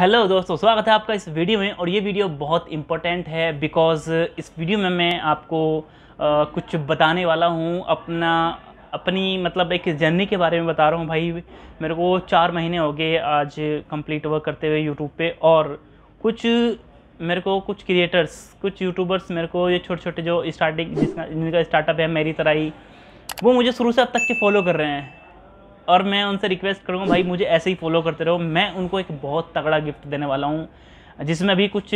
hello दोस्तों स्वागत है आपका इस वीडियो में और ये वीडियो बहुत इम्पोर्टेंट है बिकॉज़ इस वीडियो में मैं आपको आ, कुछ बताने वाला हूँ अपना अपनी मतलब एक जर्नी के बारे में बता रहा हूँ भाई मेरे को चार महीने हो गए आज कंप्लीट वर्क करते हुए यूट्यूब पे और कुछ मेरे को कुछ क्रिएटर्स कुछ यूट्यूबर्स मेरे को ये छोटे छोटे जो स्टार्टिंग जिसका जिनका स्टार्टअप है मेरी तरह ही वो मुझे शुरू से अब तक के फॉलो कर रहे हैं और मैं उनसे रिक्वेस्ट करूँगा भाई मुझे ऐसे ही फॉलो करते रहो मैं उनको एक बहुत तगड़ा गिफ्ट देने वाला हूँ जिसमें अभी कुछ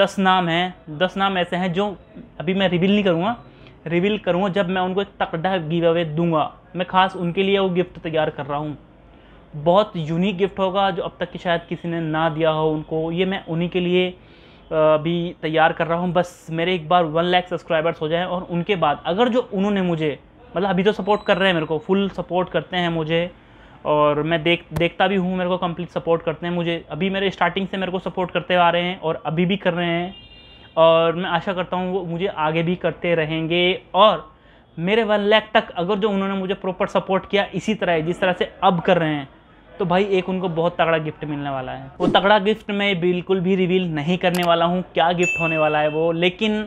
दस नाम हैं दस नाम ऐसे हैं जो अभी मैं रिवील नहीं करूँगा रिवील करूँगा जब मैं उनको एक तगड़ा गिव अवे दूंगा मैं खास उनके लिए वो गिफ्ट तैयार कर रहा हूँ बहुत यूनिक गिफ्ट होगा जो अब तक कि शायद किसी ने ना दिया हो उनको ये मैं उन्हीं के लिए भी तैयार कर रहा हूँ बस मेरे एक बार वन लैख सब्सक्राइबर्स हो जाएँ और उनके बाद अगर जो उन्होंने मुझे मतलब अभी तो सपोर्ट कर रहे हैं मेरे को फुल सपोर्ट करते हैं मुझे और मैं देख देखता भी हूँ मेरे को कंप्लीट सपोर्ट करते हैं मुझे अभी मेरे स्टार्टिंग से मेरे को सपोर्ट करते आ रहे हैं और अभी भी कर रहे हैं और मैं आशा करता हूँ वो मुझे आगे भी करते रहेंगे और मेरे वन लैक तक अगर जो उन्होंने मुझे प्रॉपर सपोर्ट किया इसी तरह जिस तरह से अब कर रहे हैं तो भाई एक उनको बहुत तगड़ा गिफ्ट मिलने वाला है वो तगड़ा गिफ्ट मैं बिल्कुल भी रिवील नहीं करने वाला हूँ क्या गिफ्ट होने वाला है वो लेकिन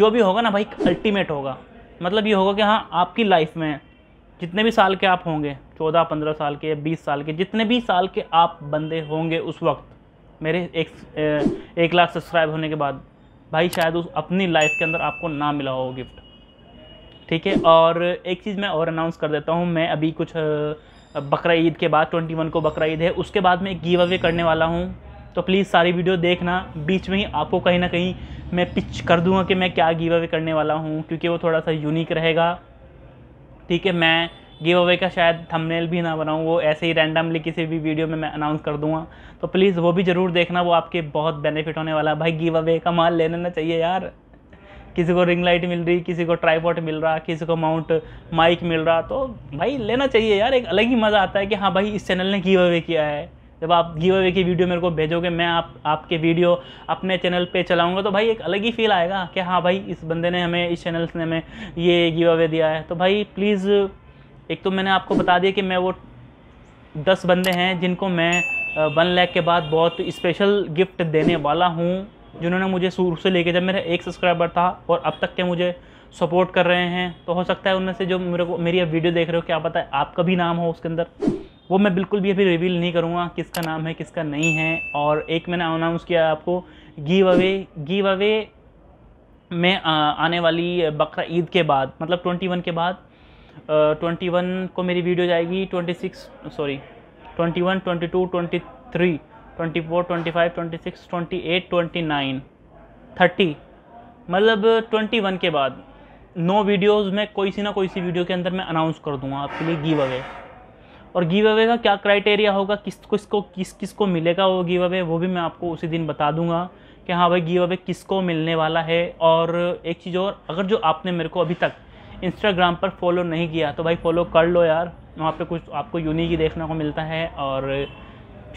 जो भी होगा ना भाई अल्टीमेट होगा मतलब ये होगा कि हाँ आपकी लाइफ में जितने भी साल के आप होंगे चौदह पंद्रह साल के बीस साल के जितने भी साल के आप बंदे होंगे उस वक्त मेरे एक एक लाख सब्सक्राइब होने के बाद भाई शायद उस अपनी लाइफ के अंदर आपको ना मिला हो गिफ्ट ठीक है और एक चीज़ मैं और अनाउंस कर देता हूँ मैं अभी कुछ बकरा ईद के बाद वन को बकरा ईद है उसके बाद मैं एक गिव अवे करने वाला हूँ तो प्लीज़ सारी वीडियो देखना बीच में ही आपको कहीं ना कहीं मैं पिच कर दूंगा कि मैं क्या गिव अवे करने वाला हूँ क्योंकि वो थोड़ा सा यूनिक रहेगा ठीक है मैं गिव अवे का शायद थंबनेल भी ना बनाऊँ वो ऐसे ही रैंडमली किसी भी वीडियो में मैं अनाउंस कर दूंगा तो प्लीज़ वो भी ज़रूर देखना वो आपके बहुत बेनिफिट होने वाला है भाई गिव अवे का माल ले लेना चाहिए यार किसी को रिंग लाइट मिल रही किसी को ट्राईपोर्ट मिल रहा किसी को माउंट माइक मिल रहा तो भाई लेना चाहिए यार एक अलग ही मज़ा आता है कि हाँ भाई इस चैनल ने गिव अवे किया है जब आप गिव अवे की वीडियो मेरे को भेजोगे मैं आप आपके वीडियो अपने चैनल पे चलाऊंगा तो भाई एक अलग ही फील आएगा कि हाँ भाई इस बंदे ने हमें इस चैनल ने हमें ये गिव अवे दिया है तो भाई प्लीज़ एक तो मैंने आपको बता दिया कि मैं वो दस बंदे हैं जिनको मैं वन लैख के बाद बहुत स्पेशल गिफ्ट देने वाला हूँ जिन्होंने मुझे शुरू से लेके जब मेरा एक सब्सक्राइबर था और अब तक के मुझे सपोर्ट कर रहे हैं तो हो सकता है उनमें से जो मेरे को मेरी वीडियो देख रहे हो क्या पता है आपका भी नाम हो उसके अंदर वो मैं बिल्कुल भी अभी रिवील नहीं करूँगा किसका नाम है किसका नहीं है और एक मैंने अनाउंस किया आपको गिव अवे गिव अवे में आने वाली बकर ईद के बाद मतलब ट्वेंटी वन के बाद ट्वेंटी वन को मेरी वीडियो जाएगी twenty six sorry twenty one twenty two twenty three twenty four twenty five twenty six twenty eight twenty nine thirty मतलब ट्वेंटी वन के बाद नो वीडियोज़ में कोई सी ना कोई सी वीडियो के अंदर मैं अनाउंस कर दूँगा आपके लिए गिव अवे और गिव अवे का क्या क्राइटेरिया होगा किस किसको किस किसको मिलेगा वो गिव अवे वो भी मैं आपको उसी दिन बता दूंगा कि हाँ भाई गिव अवे किसको मिलने वाला है और एक चीज़ और अगर जो आपने मेरे को अभी तक इंस्टाग्राम पर फॉलो नहीं किया तो भाई फॉलो कर लो यार वहाँ पे कुछ आपको यूनिक ही देखने को मिलता है और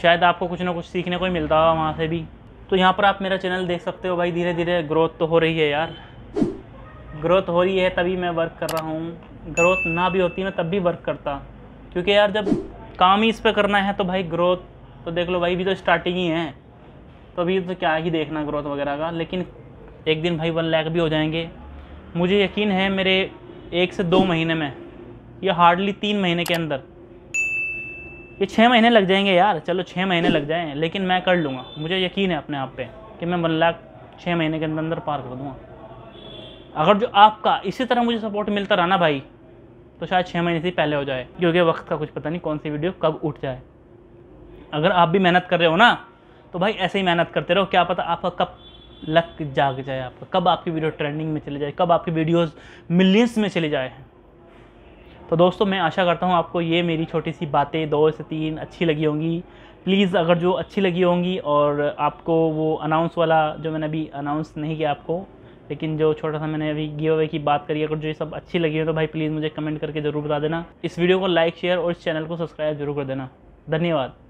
शायद आपको कुछ ना कुछ सीखने को ही मिलता होगा वहाँ से भी तो यहाँ पर आप मेरा चैनल देख सकते हो भाई धीरे धीरे ग्रोथ तो हो रही है यार ग्रोथ हो रही है तभी मैं वर्क कर रहा हूँ ग्रोथ ना भी होती मैं तब भी वर्क करता क्योंकि यार जब काम ही इस पर करना है तो भाई ग्रोथ तो देख लो भाई भी तो स्टार्टिंग ही है तो अभी तो क्या ही देखना ग्रोथ वगैरह का लेकिन एक दिन भाई वन लैख भी हो जाएंगे मुझे यकीन है मेरे एक से दो महीने में या हार्डली तीन महीने के अंदर ये छः महीने लग जाएंगे यार चलो छः महीने लग जाएँ लेकिन मैं कर लूँगा मुझे यकीन है अपने आप पे कि मैं वन लाख छः महीने के अंदर अंदर पार कर दूँगा अगर जो आपका इसी तरह मुझे सपोर्ट मिलता रहा ना भाई तो शायद छः महीने से पहले हो जाए क्योंकि वक्त का कुछ पता नहीं कौन सी वीडियो कब उठ जाए अगर आप भी मेहनत कर रहे हो ना तो भाई ऐसे ही मेहनत करते रहो क्या पता आपका कब लक जाग जाए आपका कब आपकी वीडियो ट्रेंडिंग में चले जाए कब आपकी वीडियोस मिलियंस में चले जाए तो दोस्तों मैं आशा करता हूँ आपको ये मेरी छोटी सी बातें दो से तीन अच्छी लगी होंगी प्लीज़ अगर जो अच्छी लगी होंगी और आपको वो अनाउंस वाला जो मैंने अभी अनाउंस नहीं किया आपको लेकिन जो छोटा सा मैंने अभी गिव अवे की बात करी अगर जो ये सब अच्छी लगी हो तो भाई प्लीज़ मुझे कमेंट करके ज़रूर बता देना इस वीडियो को लाइक शेयर और इस चैनल को सब्सक्राइब जरूर कर देना धन्यवाद